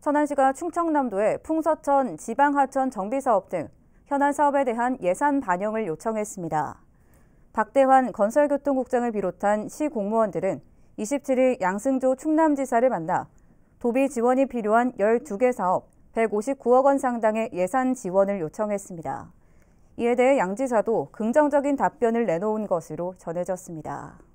천안시가 충청남도에 풍서천, 지방하천 정비사업 등 현안 사업에 대한 예산 반영을 요청했습니다. 박대환 건설교통국장을 비롯한 시 공무원들은 27일 양승조 충남지사를 만나 도비 지원이 필요한 12개 사업 159억 원 상당의 예산 지원을 요청했습니다. 이에 대해 양 지사도 긍정적인 답변을 내놓은 것으로 전해졌습니다.